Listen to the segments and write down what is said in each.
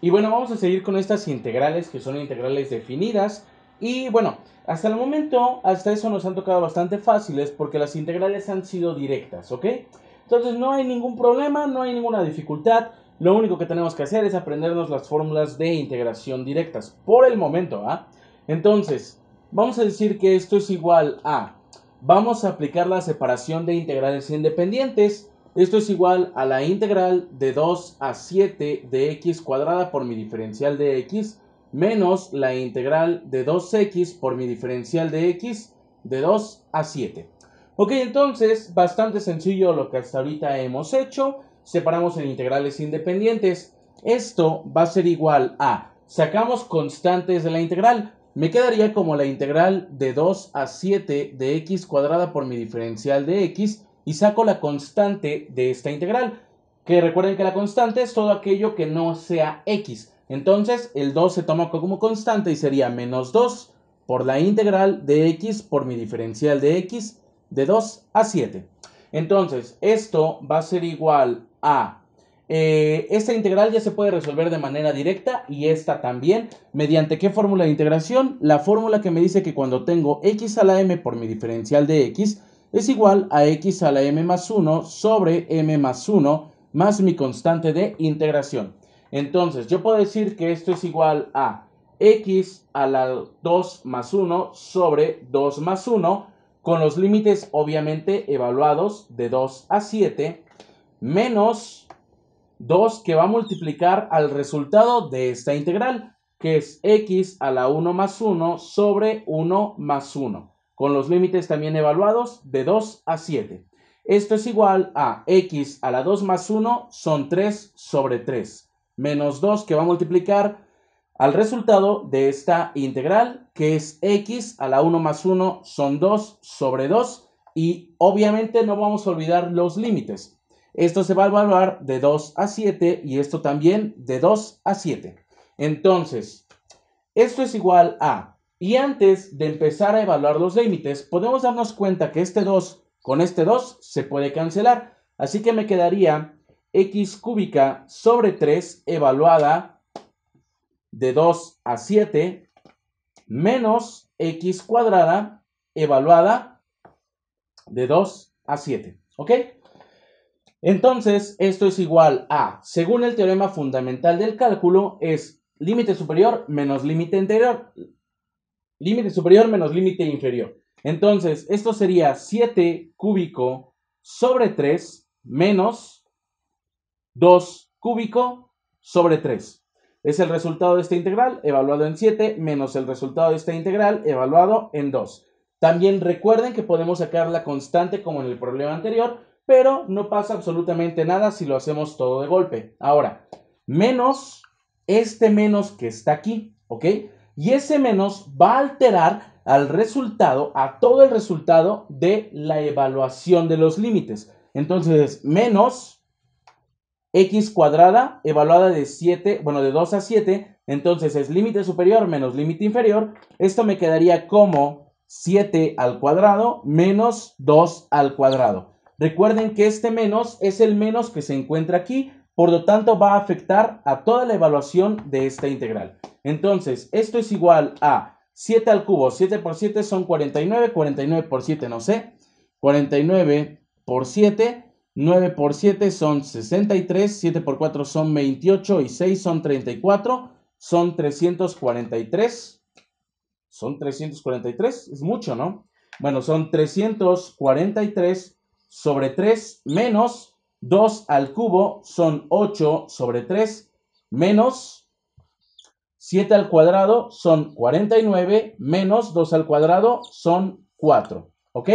Y bueno, vamos a seguir con estas integrales que son integrales definidas. Y bueno, hasta el momento, hasta eso nos han tocado bastante fáciles porque las integrales han sido directas, ¿ok? Entonces no hay ningún problema, no hay ninguna dificultad. Lo único que tenemos que hacer es aprendernos las fórmulas de integración directas por el momento, ¿ah? Entonces, vamos a decir que esto es igual a, vamos a aplicar la separación de integrales independientes esto es igual a la integral de 2 a 7 de x cuadrada por mi diferencial de x menos la integral de 2x por mi diferencial de x de 2 a 7. Ok, entonces bastante sencillo lo que hasta ahorita hemos hecho. Separamos en integrales independientes. Esto va a ser igual a, sacamos constantes de la integral, me quedaría como la integral de 2 a 7 de x cuadrada por mi diferencial de x y saco la constante de esta integral. Que recuerden que la constante es todo aquello que no sea x. Entonces el 2 se toma como constante y sería menos 2 por la integral de x por mi diferencial de x de 2 a 7. Entonces esto va a ser igual a... Eh, esta integral ya se puede resolver de manera directa y esta también. ¿Mediante qué fórmula de integración? La fórmula que me dice que cuando tengo x a la m por mi diferencial de x, es igual a x a la m más 1 sobre m más 1 más mi constante de integración. Entonces, yo puedo decir que esto es igual a x a la 2 más 1 sobre 2 más 1 con los límites obviamente evaluados de 2 a 7 menos 2 que va a multiplicar al resultado de esta integral que es x a la 1 más 1 sobre 1 más 1 con los límites también evaluados de 2 a 7. Esto es igual a x a la 2 más 1 son 3 sobre 3, menos 2 que va a multiplicar al resultado de esta integral, que es x a la 1 más 1 son 2 sobre 2, y obviamente no vamos a olvidar los límites. Esto se va a evaluar de 2 a 7 y esto también de 2 a 7. Entonces, esto es igual a y antes de empezar a evaluar los límites, podemos darnos cuenta que este 2 con este 2 se puede cancelar. Así que me quedaría x cúbica sobre 3 evaluada de 2 a 7 menos x cuadrada evaluada de 2 a 7. ¿Ok? Entonces, esto es igual a, según el teorema fundamental del cálculo, es límite superior menos límite interior, Límite superior menos límite inferior. Entonces, esto sería 7 cúbico sobre 3 menos 2 cúbico sobre 3. Es el resultado de esta integral evaluado en 7 menos el resultado de esta integral evaluado en 2. También recuerden que podemos sacar la constante como en el problema anterior, pero no pasa absolutamente nada si lo hacemos todo de golpe. Ahora, menos este menos que está aquí, ¿ok? y ese menos va a alterar al resultado, a todo el resultado de la evaluación de los límites. Entonces, menos x cuadrada evaluada de 7, bueno, de 2 a 7, entonces es límite superior menos límite inferior. Esto me quedaría como 7 al cuadrado menos 2 al cuadrado. Recuerden que este menos es el menos que se encuentra aquí, por lo tanto, va a afectar a toda la evaluación de esta integral. Entonces, esto es igual a 7 al cubo. 7 por 7 son 49. 49 por 7 no sé. 49 por 7. 9 por 7 son 63. 7 por 4 son 28. Y 6 son 34. Son 343. Son 343. Es mucho, ¿no? Bueno, son 343 sobre 3 menos 2 al cubo son 8 sobre 3 menos 7 al cuadrado son 49 menos 2 al cuadrado son 4. ¿Ok?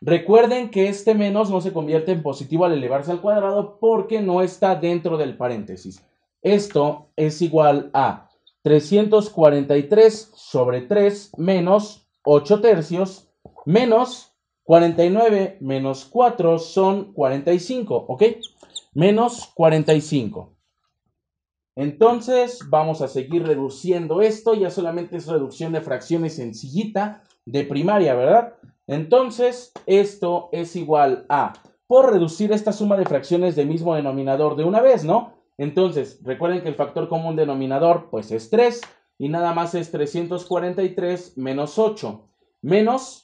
Recuerden que este menos no se convierte en positivo al elevarse al cuadrado porque no está dentro del paréntesis. Esto es igual a 343 sobre 3 menos 8 tercios menos 49 menos 4 son 45, ¿ok? Menos 45. Entonces vamos a seguir reduciendo esto, ya solamente es reducción de fracciones sencillita de primaria, ¿verdad? Entonces esto es igual a, por reducir esta suma de fracciones del mismo denominador de una vez, ¿no? Entonces, recuerden que el factor común denominador pues es 3 y nada más es 343 menos 8 menos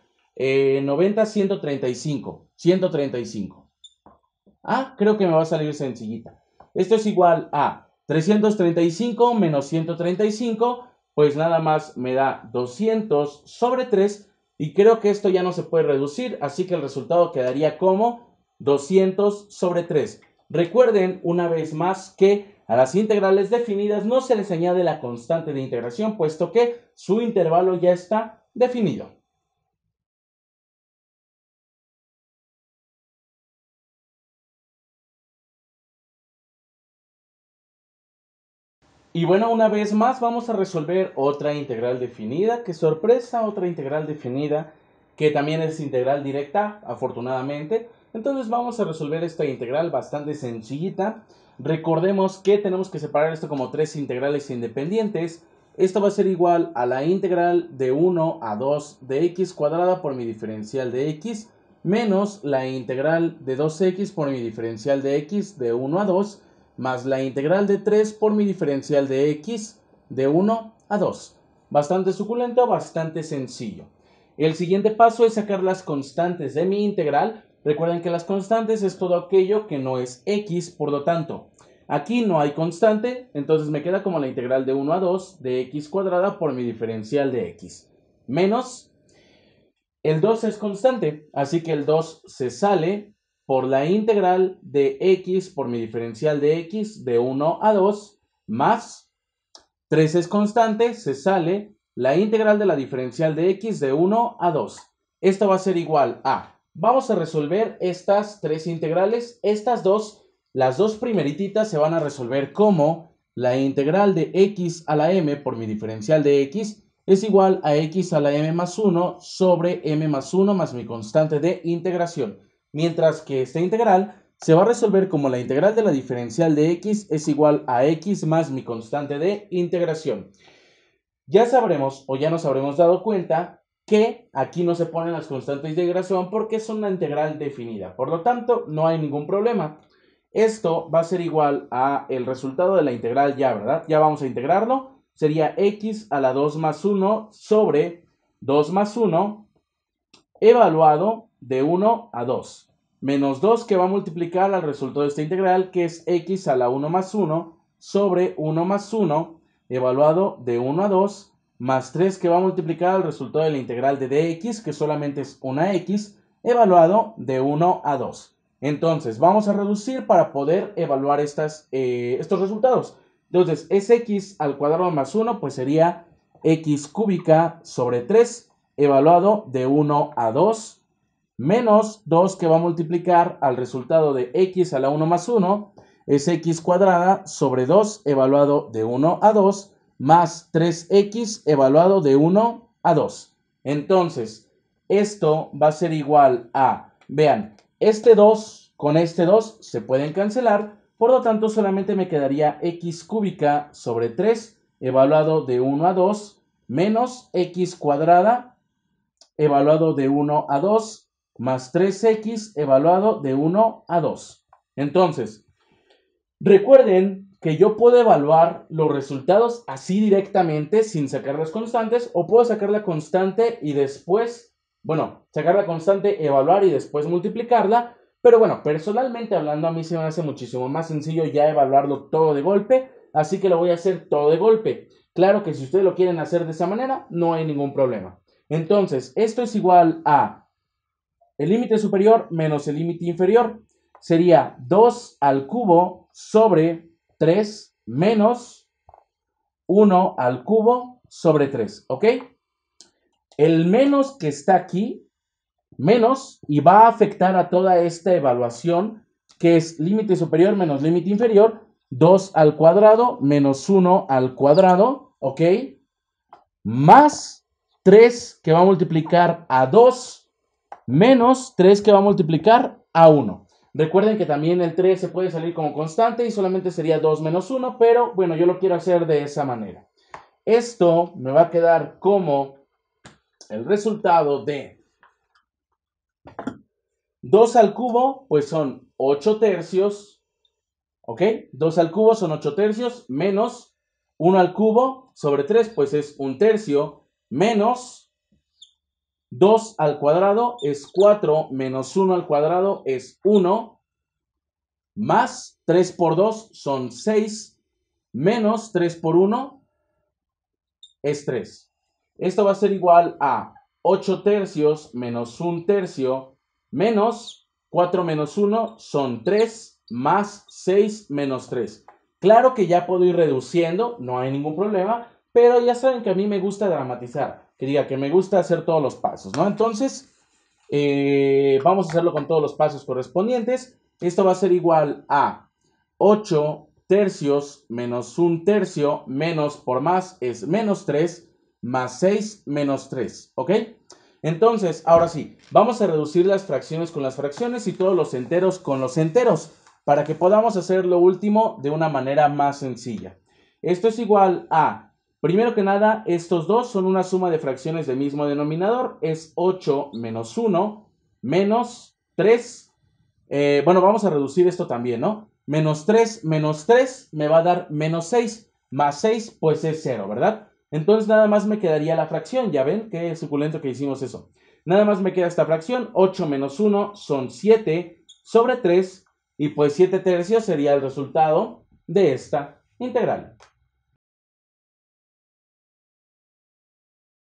Eh, 90, 135. 135. Ah, creo que me va a salir sencillita. Esto es igual a 335 menos 135, pues nada más me da 200 sobre 3. Y creo que esto ya no se puede reducir, así que el resultado quedaría como 200 sobre 3. Recuerden una vez más que a las integrales definidas no se les añade la constante de integración, puesto que su intervalo ya está definido. Y bueno, una vez más vamos a resolver otra integral definida. ¡Qué sorpresa! Otra integral definida que también es integral directa, afortunadamente. Entonces vamos a resolver esta integral bastante sencillita. Recordemos que tenemos que separar esto como tres integrales independientes. Esto va a ser igual a la integral de 1 a 2 de x cuadrada por mi diferencial de x menos la integral de 2x por mi diferencial de x de 1 a 2 más la integral de 3 por mi diferencial de x de 1 a 2. Bastante suculento, bastante sencillo. El siguiente paso es sacar las constantes de mi integral. Recuerden que las constantes es todo aquello que no es x, por lo tanto, aquí no hay constante, entonces me queda como la integral de 1 a 2 de x cuadrada por mi diferencial de x. Menos, el 2 es constante, así que el 2 se sale por la integral de x por mi diferencial de x de 1 a 2 más 3 es constante, se sale la integral de la diferencial de x de 1 a 2. Esto va a ser igual a, vamos a resolver estas tres integrales, estas dos, las dos primerititas se van a resolver como la integral de x a la m por mi diferencial de x es igual a x a la m más 1 sobre m más 1 más mi constante de integración mientras que esta integral se va a resolver como la integral de la diferencial de x es igual a x más mi constante de integración. Ya sabremos o ya nos habremos dado cuenta que aquí no se ponen las constantes de integración porque es una integral definida. Por lo tanto, no hay ningún problema. Esto va a ser igual a el resultado de la integral ya, ¿verdad? Ya vamos a integrarlo. Sería x a la 2 más 1 sobre 2 más 1 evaluado de 1 a 2. Menos 2 que va a multiplicar al resultado de esta integral, que es x a la 1 más 1 sobre 1 más 1, evaluado de 1 a 2, más 3 que va a multiplicar al resultado de la integral de dx, que solamente es una x, evaluado de 1 a 2. Entonces, vamos a reducir para poder evaluar estas, eh, estos resultados. Entonces, es x al cuadrado más 1, pues sería x cúbica sobre 3, evaluado de 1 a 2, menos 2 que va a multiplicar al resultado de x a la 1 más 1 es x cuadrada sobre 2 evaluado de 1 a 2 más 3x evaluado de 1 a 2. Entonces, esto va a ser igual a, vean, este 2 con este 2 se pueden cancelar, por lo tanto solamente me quedaría x cúbica sobre 3 evaluado de 1 a 2 menos x cuadrada evaluado de 1 a 2 más 3x evaluado de 1 a 2. Entonces, recuerden que yo puedo evaluar los resultados así directamente sin sacar las constantes o puedo sacar la constante y después, bueno, sacar la constante, evaluar y después multiplicarla. Pero bueno, personalmente hablando a mí se me hace muchísimo más sencillo ya evaluarlo todo de golpe, así que lo voy a hacer todo de golpe. Claro que si ustedes lo quieren hacer de esa manera, no hay ningún problema. Entonces, esto es igual a el límite superior menos el límite inferior sería 2 al cubo sobre 3 menos 1 al cubo sobre 3, ¿ok? El menos que está aquí, menos, y va a afectar a toda esta evaluación que es límite superior menos límite inferior, 2 al cuadrado menos 1 al cuadrado, ¿ok? Más 3 que va a multiplicar a 2 menos 3 que va a multiplicar a 1. Recuerden que también el 3 se puede salir como constante y solamente sería 2 menos 1, pero bueno, yo lo quiero hacer de esa manera. Esto me va a quedar como el resultado de 2 al cubo, pues son 8 tercios, ¿ok? 2 al cubo son 8 tercios, menos 1 al cubo sobre 3, pues es 1 tercio, menos 2 al cuadrado es 4 menos 1 al cuadrado es 1 más 3 por 2 son 6 menos 3 por 1 es 3. Esto va a ser igual a 8 tercios menos 1 tercio menos 4 menos 1 son 3 más 6 menos 3. Claro que ya puedo ir reduciendo, no hay ningún problema, pero ya saben que a mí me gusta dramatizar que diga que me gusta hacer todos los pasos, ¿no? Entonces, eh, vamos a hacerlo con todos los pasos correspondientes. Esto va a ser igual a 8 tercios menos 1 tercio menos por más es menos 3 más 6 menos 3, ¿ok? Entonces, ahora sí, vamos a reducir las fracciones con las fracciones y todos los enteros con los enteros para que podamos hacer lo último de una manera más sencilla. Esto es igual a Primero que nada, estos dos son una suma de fracciones del mismo denominador. Es 8 menos 1 menos 3. Eh, bueno, vamos a reducir esto también, ¿no? Menos 3 menos 3 me va a dar menos 6. Más 6, pues es 0, ¿verdad? Entonces nada más me quedaría la fracción. Ya ven, qué suculento que hicimos eso. Nada más me queda esta fracción. 8 menos 1 son 7 sobre 3. Y pues 7 tercios sería el resultado de esta integral.